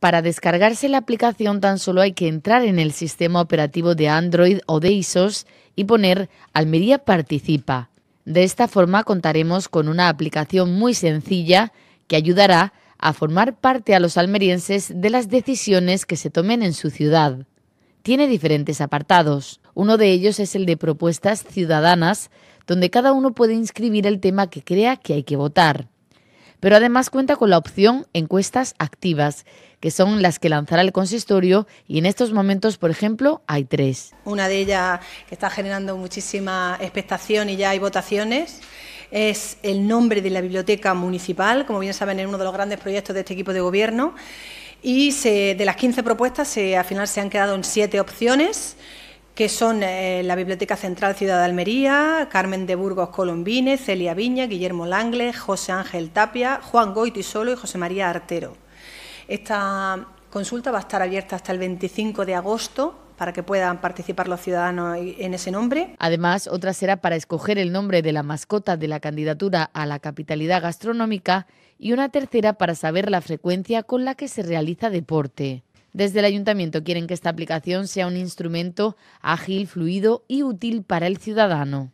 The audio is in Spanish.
Para descargarse la aplicación tan solo hay que entrar en el sistema operativo de Android o de ISOS y poner Almería Participa. De esta forma contaremos con una aplicación muy sencilla que ayudará a formar parte a los almerienses de las decisiones que se tomen en su ciudad. Tiene diferentes apartados. Uno de ellos es el de propuestas ciudadanas, donde cada uno puede inscribir el tema que crea que hay que votar pero además cuenta con la opción encuestas activas, que son las que lanzará el consistorio y en estos momentos, por ejemplo, hay tres. Una de ellas que está generando muchísima expectación y ya hay votaciones es el nombre de la biblioteca municipal, como bien saben, es uno de los grandes proyectos de este equipo de gobierno. Y de las 15 propuestas, al final se han quedado en siete opciones que son eh, la Biblioteca Central Ciudad de Almería, Carmen de Burgos Colombine, Celia Viña, Guillermo Langle, José Ángel Tapia, Juan Solo y José María Artero. Esta consulta va a estar abierta hasta el 25 de agosto para que puedan participar los ciudadanos en ese nombre. Además, otra será para escoger el nombre de la mascota de la candidatura a la capitalidad gastronómica y una tercera para saber la frecuencia con la que se realiza deporte. Desde el ayuntamiento quieren que esta aplicación sea un instrumento ágil, fluido y útil para el ciudadano.